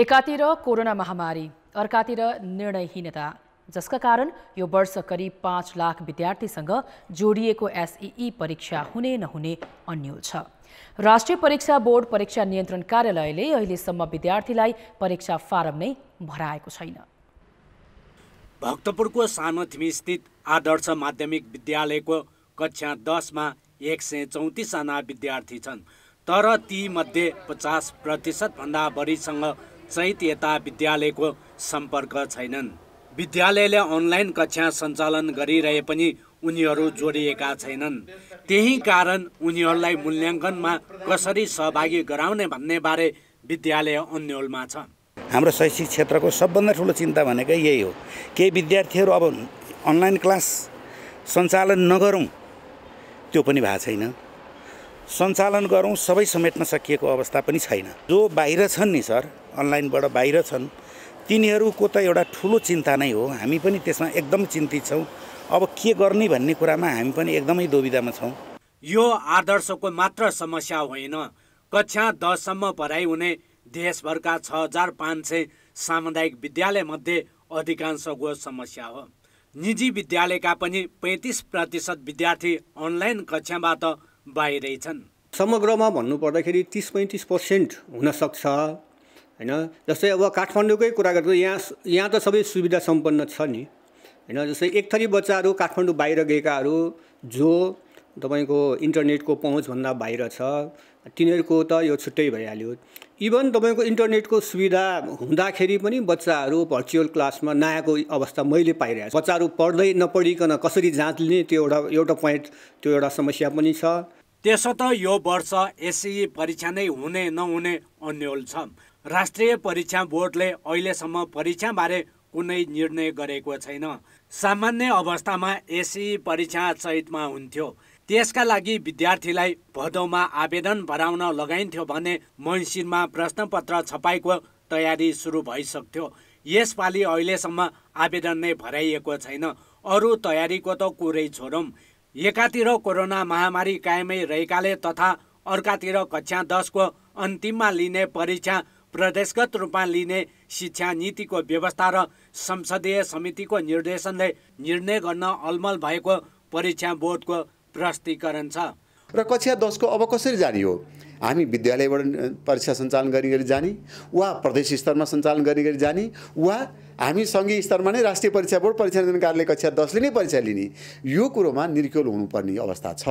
एकातिर कोरोना महामारी अर्कातिर निर्णयहीनता जसका कारण यो वर्ष करिब पाँच लाख विद्यार्थीसँग जोडिएको एसइई परीक्षा हुने नहुने अन्यल छ राष्ट्रिय परीक्षा बोर्ड परीक्षा नियन्त्रण कार्यालयले अहिलेसम्म विद्यार्थीलाई परीक्षा फारम नै भराएको छैन भक्तपुरको सानोथिमीस्थित आदर्श माध्यमिक विद्यालयको कक्षा दसमा एक सय चौतिसजना विद्यार्थी छन् तर तीमध्ये पचास प्रतिशतभन्दा बढीसँग सहित यता विद्यालयको सम्पर्क छैनन् विद्यालयले अनलाइन कक्षा सञ्चालन गरिरहे पनि उनीहरू जोडिएका छैनन् त्यही कारण उनीहरूलाई मूल्याङ्कनमा कसरी सहभागी गराउने भन्ने बारे विद्यालय अन्यलमा छ हाम्रो शैक्षिक क्षेत्रको सबभन्दा ठुलो चिन्ता भनेकै यही हो केही विद्यार्थीहरू अब अनलाइन क्लास सञ्चालन नगरौँ त्यो पनि भएको छैन सञ्चालन गरौँ सबै समेट्न सकिएको अवस्था पनि छैन जो बाहिर छन् नि सर अनलाइनबाट बाहिर छन् तिनीहरूको त एउटा ठुलो चिन्ता नै हो हामी पनि त्यसमा एकदम चिन्तित छौँ अब के गर्ने भन्ने कुरामा हामी पनि एकदमै दुविधामा छौँ यो आदर्शको मात्र समस्या होइन कक्षा दससम्म पढाइ हुने देशभरका छ हजार पाँच सय सामुदायिक विद्यालयमध्ये अधिकांशको समस्या हो निजी विद्यालयका पनि पैँतिस प्रतिशत विद्यार्थी अनलाइन कक्षाबाट बाहिरै छन् समग्रमा भन्नुपर्दाखेरि तिस पैँतिस पर्सेन्ट हुनसक्छ होइन जस्तै अब काठमाडौँकै कुरा गर्दा यहाँ यहाँ त सबै सुविधा सम्पन्न छ नि होइन जस्तै एक थरी बच्चाहरू काठमाडौँ बाहिर गएकाहरू जो तपाईँको इन्टरनेटको पहुँचभन्दा बाहिर छ तिनीहरूको त यो छुट्टै भइहाल्यो इभन तपाईँको इन्टरनेटको सुविधा हुँदाखेरि पनि बच्चाहरू भर्चुअल क्लासमा नआएको अवस्था मैले पाइरहेको छु बच्चाहरू पढ्दै नपढिकन कसरी जाँच लिने त्यो एउटा एउटा पोइन्ट त्यो एउटा समस्या पनि छ त्यसो त यो वर्ष एसई परीक्षा नै हुने नहुने अन्यल छ राष्ट्रिय परीक्षा बोर्डले अहिलेसम्म परीक्षाबारे कुनै निर्णय गरेको छैन सामान्य अवस्थामा एसई परीक्षा चैतमा हुन्थ्यो त्यसका लागि विद्यार्थीलाई भदौमा आवेदन भराउन लगाइन्थ्यो भने मङ्सिरमा प्रश्नपत्र छपाईको तयारी सुरु भइसक्थ्यो यसपालि अहिलेसम्म आवेदन नै भराइएको छैन अरू तयारीको त कुरै छोडौँ एकातिर कोरोना महामारी कायमै रहेकाले तथा अर्कातिर कक्षा दसको अन्तिममा लिने परीक्षा प्रदेशगत रूपमा लिने शिक्षा नीतिको व्यवस्था र संसदीय समितिको निर्देशनले निर्णय गर्न अलमल भएको परीक्षा बोर्डको प्रस्तीकरण छ र कक्षा दसको अब कसरी जाने हो हामी विद्यालयबाट परीक्षा सञ्चालन गरी गरी जाने वा प्रदेश स्तरमा सञ्चालन गरी गरी जाने वा हामी सङ्घीय स्तरमा नै राष्ट्रिय परीक्षा बोर्ड परीक्षा नियन्त्रण कार्यालय कक्षा दसले नै परीक्षा लिने यो कुरोमा निर्कुल हुनुपर्ने अवस्था छ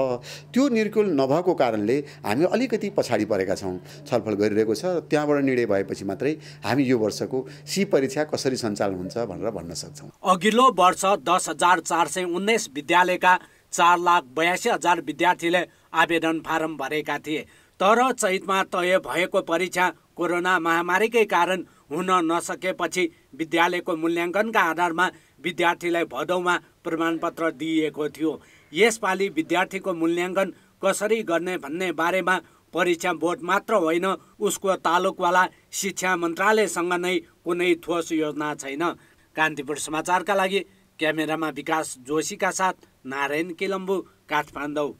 त्यो निर्कुल नभएको कारणले हामी अलिकति पछाडि परेका छौँ छलफल गरिरहेको छ त्यहाँबाट निर्णय भएपछि मात्रै हामी यो वर्षको सी परीक्षा कसरी सञ्चालन हुन्छ भनेर भन्न सक्छौँ अघिल्लो वर्ष दस हजार चार सय उन्नाइस विद्यालयका चार लाख बयासी हजार विद्यार्थीले आवेदन फारम भरेका थिए तर चैतमा तय भएको परीक्षा कोरोना महामारीकै कारण हुन नसकेपछि विद्यालयको मूल्याङ्कनका आधारमा विद्यार्थीलाई भदौमा प्रमाणपत्र दिइएको थियो यसपालि विद्यार्थीको मूल्याङ्कन कसरी गर्ने भन्ने बारेमा परीक्षा बोर्ड मात्र होइन उसको तालुकवाला शिक्षा मन्त्रालयसँग नै कुनै ठोस योजना छैन कान्तिपुर समाचारका लागि क्यामेरामा विकास जोशीका साथ नारायण किलम्बु काठमाडौँ